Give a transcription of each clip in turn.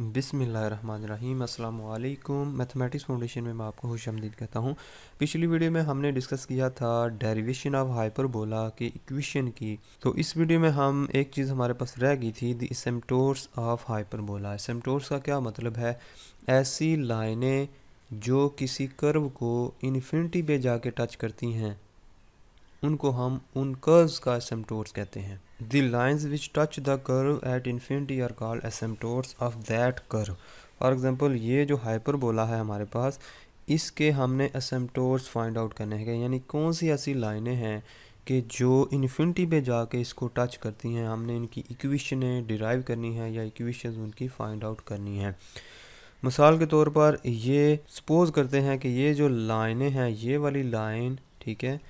बिसमीम अल्लाम mathematics foundation में मैं आपको खुश आमदीद कहता हूँ पिछली वीडियो में हमने डिस्कस किया था डेरिवेशन ऑफ हाइपरबोला के इक्वेशन की तो इस वीडियो में हम एक चीज़ हमारे पास रह गई थी the of of hyperbola asymptotes का क्या मतलब है ऐसी लाइनें जो किसी कर्व को इन्फिनिटी पे जाके टच करती हैं उनको हम उन कर्व का सेमटोर्स कहते हैं The lines which touch the curve at infinity are called asymptotes of that curve. For example ये जो hyperbola है हमारे पास इसके हमने asymptotes फाइंड आउट करने हैं यानी कौन सी ऐसी लाइनें हैं कि जो इन्फिनिटी पे जाके इसको टच करती हैं हमने इनकी इक्वेशनें derive करनी है या equations उनकी फाइंड आउट करनी है मिसाल के तौर पर ये सपोज़ करते हैं कि ये जो लाइनें हैं ये वाली लाइन ठीक है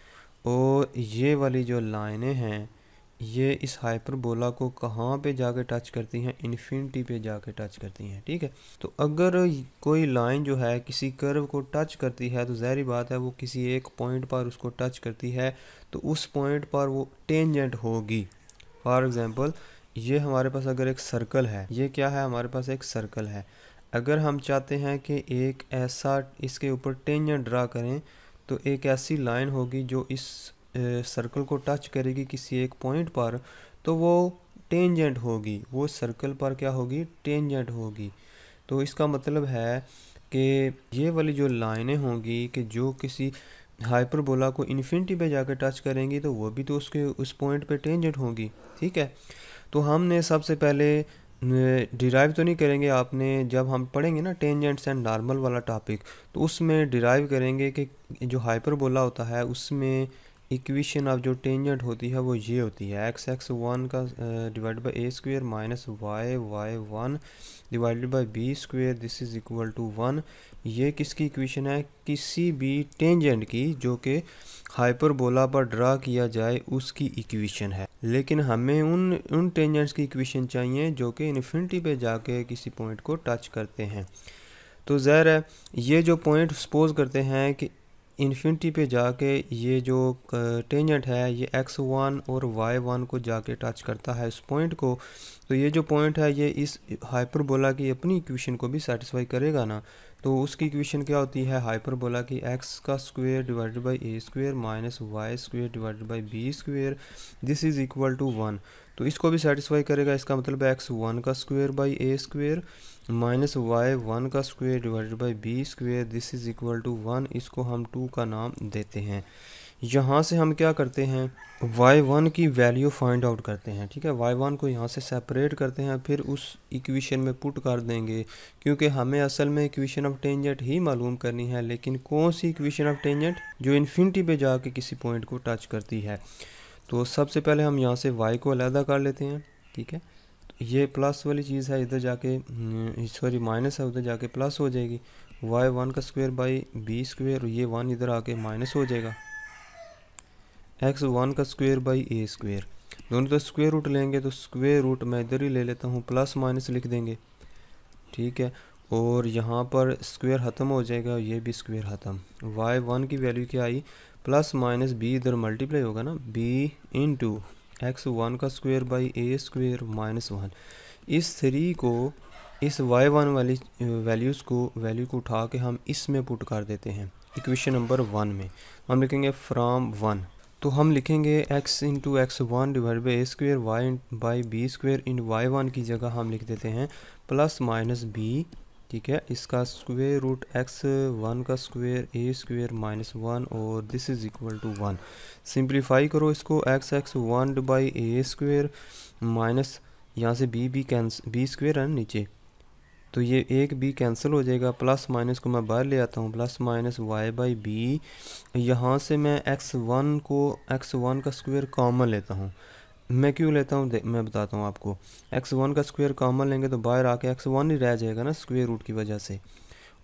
और ये वाली जो लाइनें हैं ये इस हाइपरबोला को कहाँ पे जाके टच करती हैं इन्फिनिटी पे जाके टच करती हैं ठीक है तो अगर कोई लाइन जो है किसी कर्व को टच करती है तो जहरी बात है वो किसी एक पॉइंट पर उसको टच करती है तो उस पॉइंट पर वो टेंजेंट होगी फॉर एग्ज़ाम्पल ये हमारे पास अगर एक सर्कल है ये क्या है हमारे पास एक सर्कल है अगर हम चाहते हैं कि एक ऐसा इसके ऊपर टेंजेंट ड्रा करें तो एक ऐसी लाइन होगी जो इस सर्कल को टच करेगी किसी एक पॉइंट पर तो वो टेंजेंट होगी वो सर्कल पर क्या होगी टेंजेंट होगी तो इसका मतलब है कि ये वाली जो लाइनें होंगी कि जो किसी हाइपरबोला को इन्फिनिटी पे जाकर टच करेंगी तो वो भी तो उसके उस पॉइंट पे टेंजेंट होगी ठीक है तो हमने सबसे पहले डिराइव तो नहीं करेंगे आपने जब हम पढ़ेंगे ना टेंजेंट्स एंड नॉर्मल वाला टॉपिक तो उसमें डिराइव करेंगे कि जो हाइपरबोला होता है उसमें इक्वेशन ऑफ जो टेंजेंट होती है वो ये होती है एक्स एक्स वन का divide by A square minus Y Y one divided by B square this is equal to one ये किसकी इक्वेशन है किसी भी टेंजेंट की जो कि हाइपरबोला पर ड्रा किया जाए उसकी इक्वेशन है लेकिन हमें उन उन टेंजेंट्स की इक्वेशन चाहिए जो कि इन्फिनिटी पर जाके किसी पॉइंट को टच करते हैं तो ज़ाहिर है ये जो पॉइंट सपोज करते हैं कि इन्फिनिटी पे जाके ये जो टेंजेंट है ये एक्स वन और वाई वन को जाके टच करता है इस पॉइंट को तो ये जो पॉइंट है ये इस हाइपरबोला की अपनी इक्वेशन को भी सेटिस्फाई करेगा ना तो उसकी इक्वेशन क्या होती है हाइपरबोला की एक्स का square divided by A square minus Y square divided by B square this is equal to one तो इसको भी सेटिस्फाई करेगा इसका मतलब एक्स वन का square by A square minus Y one का square divided by B square this is equal to one इसको हम टू का नाम देते हैं यहाँ से हम क्या करते हैं वाई वन की वैल्यू फाइंड आउट करते हैं ठीक है वाई वन को यहाँ से सेपरेट करते हैं फिर उस इक्वेशन में पुट कर देंगे क्योंकि हमें असल में इक्वेशन ऑफ टेंजेंट ही मालूम करनी है लेकिन कौन सी इक्वेशन ऑफ टेंजेंट जो इन्फिनिटी पे जाके किसी पॉइंट को टच करती है तो सबसे पहले हम यहाँ से वाई को अलहदा कर लेते हैं ठीक है तो ये प्लस वाली चीज़ है इधर जाके सॉरी हम्म, माइनस है उधर जाके प्लस हो जाएगी वाई वन का स्क्वायर बाई बी स्क्वायर और ये वन इधर आके माइनस हो जाएगा एक्स वन का स्क्वायर बाई ए स्क्वायर दोनों तो स्क्वायर रूट लेंगे तो स्क्वायर रूट मैं इधर ही ले लेता हूँ प्लस माइनस लिख देंगे ठीक है और यहाँ पर स्क्वायर ख़त्म हो जाएगा ये भी स्क्वायर ख़त्म वाई वन की वैल्यू क्या आई प्लस माइनस बी इधर मल्टीप्लाई होगा ना b into x one का square by A square minus one इस थ्री को इस वाई वन वाली वैल्यूज़ को वैल्यू को उठा के हम इसमें पुट कर देते हैं इक्वेशन नंबर वन में हम लिखेंगे फ्राम वन तो हम लिखेंगे x into x one divide by A square y by B square इन वाई वन की जगह हम लिख देते हैं प्लस माइनस बी ठीक है इसका स्क्वेयर रूट एक्स वन का square a square minus one और this is equal to one simplify करो इसको x x one by A square minus यहाँ से b b cancels b square है नीचे तो ये एक बी कैंसिल हो जाएगा प्लस माइनस को मैं बाहर ले आता हूँ plus minus y by b यहाँ से मैं एक्स वन को एक्स वन का स्क्वेयर कॉमन लेता हूँ मैं क्यों लेता हूँ मैं बताता हूँ आपको एक्स वन का स्क्वायर कॉमन लेंगे तो बाहर आके एक्स वन ही रह जाएगा ना स्क्वायर रूट की वजह से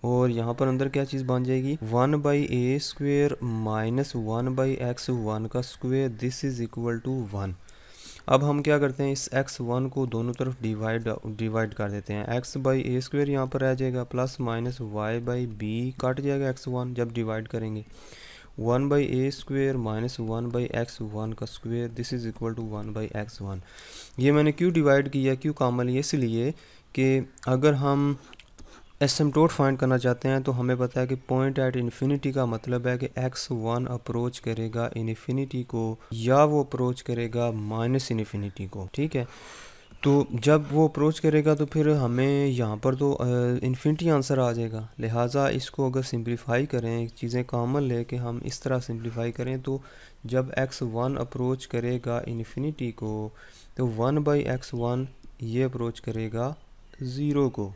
और यहाँ पर अंदर क्या चीज़ बन जाएगी one by A square minus one by x one का square this is equal to one अब हम क्या करते हैं इस एक्स वन को दोनों तरफ डिवाइड डिवाइड कर देते हैं एक्स बाई ए स्क्वेयर यहाँ पर रह जाएगा plus minus y by b काट जाएगा एक्स वन जब डिवाइड करेंगे one by A square minus one by x one का square this is equal to one by x one ये मैंने क्यों डिवाइड किया क्यों कामल इसलिए कि अगर हम टोट फाइंड करना चाहते हैं तो हमें पता है कि पॉइंट एट इन्फिनिटी का मतलब है कि एक्स वन अप्रोच करेगा इन्फिनिटी को या वो अप्रोच करेगा माइनस इन्फिनिटी को ठीक है तो जब वो अप्रोच करेगा तो फिर हमें यहाँ पर तो इन्फिनिटी आंसर आ जाएगा लिहाजा इसको अगर सिंप्लीफाई करें चीज़ें कॉमन ले के हम इस तरह सिंप्लीफाई करें तो जब एक्स वन अप्रोच करेगा इन्फिनिटी को तो वन बाई एक्स वन ये अप्रोच करेगा ज़ीरो को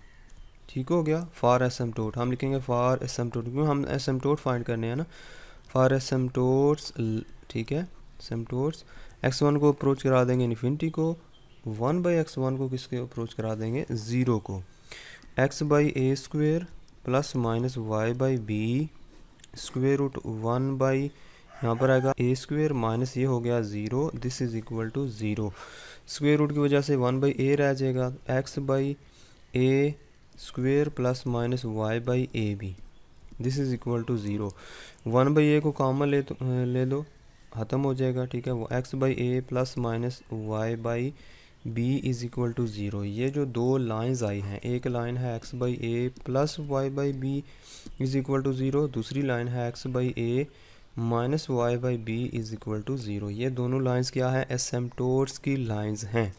ठीक हो गया फार टोट हम लिखेंगे फार टोट क्योंकि हम टोट फाइंड करने हैं ना फार टोट्स ठीक है एसमटोट्स एक्स वन को अप्रोच करा देंगे इन्फिनिटी को वन बाई एक्स वन को किसके अप्रोच करा देंगे ज़ीरो को x by A square plus minus y by B square root one by यहाँ पर आएगा ए स्क्वेयर माइनस ये हो गया zero this is equal to zero square root की वजह से वन बाई ए रह जाएगा x by A square plus minus y by a b this is equal to zero one by a को common ले तो, ले लो ख़त्म हो जाएगा ठीक है वो x by a plus minus y by b is equal to zero ये जो दो लाइंस आई हैं एक लाइन है x by a plus y by b is equal to zero दूसरी लाइन है x by a minus y by b is equal to zero ये दोनों लाइंस क्या है एसेम्टोर्स की लाइंस हैं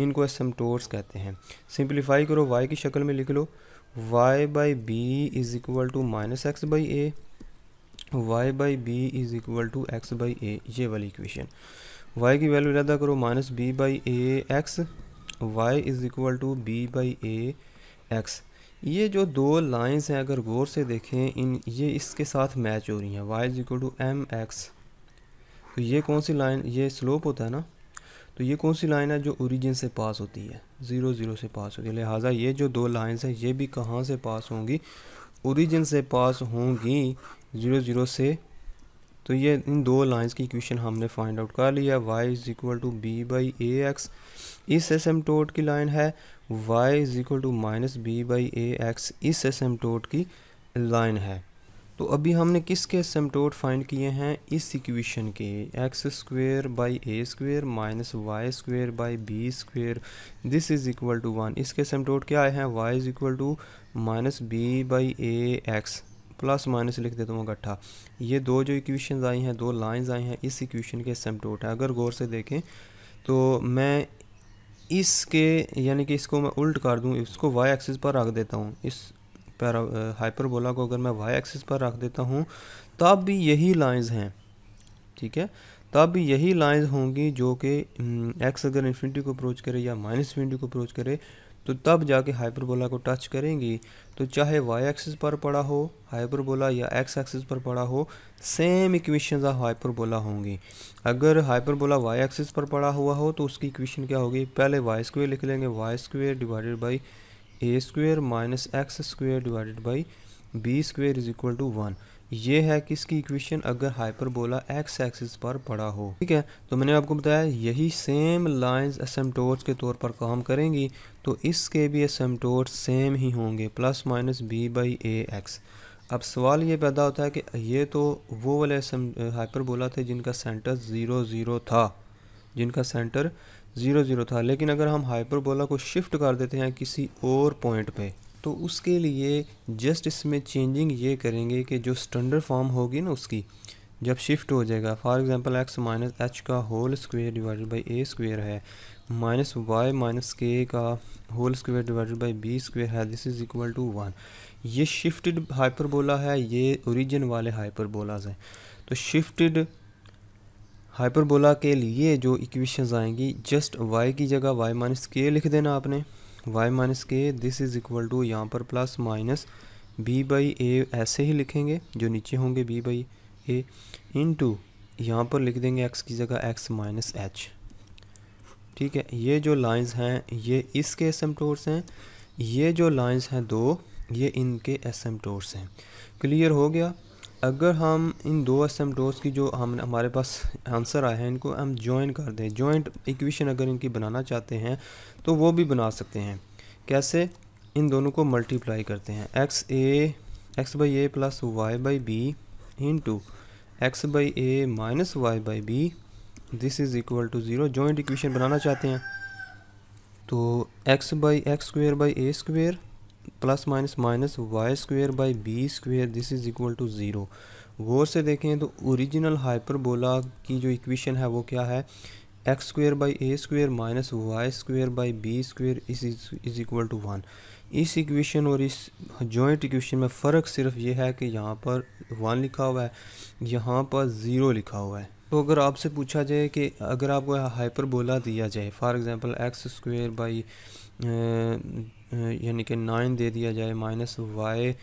इनको एसेम्टोर्स कहते हैं सिंप्लीफाई करो वाई की शक्ल में लिख लो y by b is equal to minus x by a y by b is equal to x by a ये वाली इक्वेशन वाई की वैल्यू इरादा करो minus b by a x y is equal to b by a x ये जो दो lines हैं अगर गौर से देखें इन ये इसके साथ मैच हो रही हैं y is equal to m x तो ये कौन सी लाइन ये स्लोप होता है ना तो ये कौन सी लाइन है जो ओरिजिन से पास होती है ज़ीरो ज़ीरो से पास होती है लिहाजा ये जो दो लाइंस हैं ये भी कहाँ से पास होंगी ओरिजिन से पास होंगी ज़ीरो ज़ीरो से तो ये इन दो लाइंस की इक्वेशन हमने फाइंड आउट कर लिया y is equal to b by a x इस एस एम टोट की लाइन है y is equal to minus b by a x इस एस एम टोट की लाइन है तो अभी हमने किसके टोट फाइंड किए हैं इस इक्वेशन के x square by A square minus Y square by B square this is equal to one इसके टोट क्या आए हैं y is equal to minus b by a x plus minus लिख देता हूँ इकट्ठा ये दो जो इक्वेशन आई हैं दो लाइंस आई हैं इस इक्वेशन के सेमटोट हैं अगर गौर से देखें तो मैं इसके यानी कि इसको मैं उल्ट कर दूँ इसको वाई एक्सिस पर रख देता हूँ इस पैरा हाइपरबोला को अगर मैं वाई एक्सिस पर रख देता हूँ तब भी यही लाइन्स हैं ठीक है तब भी यही लाइन्स होंगी जो कि एक्स हम्म, अगर इन्फिनिटी को अप्रोच करे या माइनस इन्फिनिटी को अप्रोच करे तो तब जाके हाइपरबोला को टच करेंगी तो चाहे वाई एक्सिस पर पड़ा हो हाइपरबोला या एक्स एक्सिस पर पड़ा हो सेम इक्वेशन ऑफ हाइपरबोला होंगी अगर हाइपरबोला वाई एक्सिस पर पड़ा हुआ हो तो उसकी इक्वेशन क्या होगी पहले वाई स्क्वेयर लिख लेंगे y square divided by A square minus x square divided by B square is equal to one ये है कि इसकी इक्वेशन अगर हाइपरबोला एक्स एक्सिस पर पड़ा हो ठीक है तो मैंने आपको बताया यही सेम लाइंस एसमटोर्स के तौर पर काम करेंगी तो इसके भी एसमटोर्स सेम ही होंगे plus minus b by a x अब सवाल ये पैदा होता है कि ये तो वो वाले हाइपरबोला थे जिनका सेंटर ज़ीरो ज़ीरो था जिनका सेंटर ज़ीरो ज़ीरो था लेकिन अगर हम हाइपरबोला को शिफ्ट कर देते हैं किसी और पॉइंट पे तो उसके लिए जस्ट इसमें चेंजिंग ये करेंगे कि जो स्टैंडर्ड फॉर्म होगी ना उसकी जब शिफ्ट हो जाएगा for example x minus h का whole square divided by A square है माइनस वाई माइनस के का whole square divided by B square है this is equal to one ये शिफ्टेड हाइपरबोला है ये ओरिजिन वाले हाइपरबोलाज हैं तो शिफ्टेड हाइपरबोला के लिए जो इक्वेशंस आएंगी जस्ट वाई की जगह वाई माइनस के लिख देना आपने y minus k this is equal to यहाँ पर plus minus b by a ऐसे ही लिखेंगे जो नीचे होंगे b by a into यहाँ पर लिख देंगे एक्स की जगह एक्स माइनस एच ठीक है ये जो लाइंस हैं ये इसके टोर्स हैं ये जो लाइंस हैं दो ये इनके एसएमटोर्स हैं क्लियर हो गया अगर हम इन दो एसेम्टोज की जो हम हमारे पास आंसर आए हैं इनको हम जॉइन कर दें जॉइंट इक्वेशन अगर इनकी बनाना चाहते हैं तो वो भी बना सकते हैं कैसे इन दोनों को मल्टीप्लाई करते हैं x a x by a plus y by b into x by a minus y by b this is equal to zero joint equation बनाना चाहते हैं तो x by x square by A square plus minus minus Y square by B square this is equal to zero गौर से देखें तो original hyperbola की जो इक्वेशन है वो क्या है X square by A square minus Y square by B square this is equal to one इस इक्वेशन और इस जॉइंट इक्वेशन में फ़र्क सिर्फ ये है कि यहाँ पर वन लिखा हुआ है यहाँ पर ज़ीरो लिखा हुआ है तो अगर आपसे पूछा जाए कि अगर आपको हाइपरबोला दिया जाए for example x square by यानी कि नाइन दे दिया जाए minus Y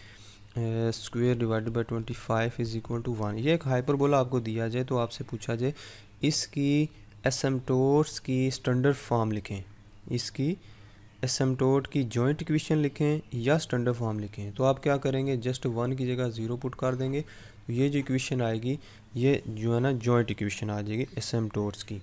square divided by twenty five is equal to one ये एक हाइपरबोला आपको दिया जाए तो आपसे पूछा जाए इसकी एसएमटोर्स की स्टैंडर्ड फॉर्म लिखें इसकी एसएमटोट की जॉइंट इक्वेशन लिखें या स्टैंडर्ड फॉर्म लिखें तो आप क्या करेंगे जस्ट वन की जगह ज़ीरो पुट कर देंगे तो ये जो इक्वेशन आएगी ये जो है ना जॉइंट इक्वेशन आ जाएगी एसएमटोट्स की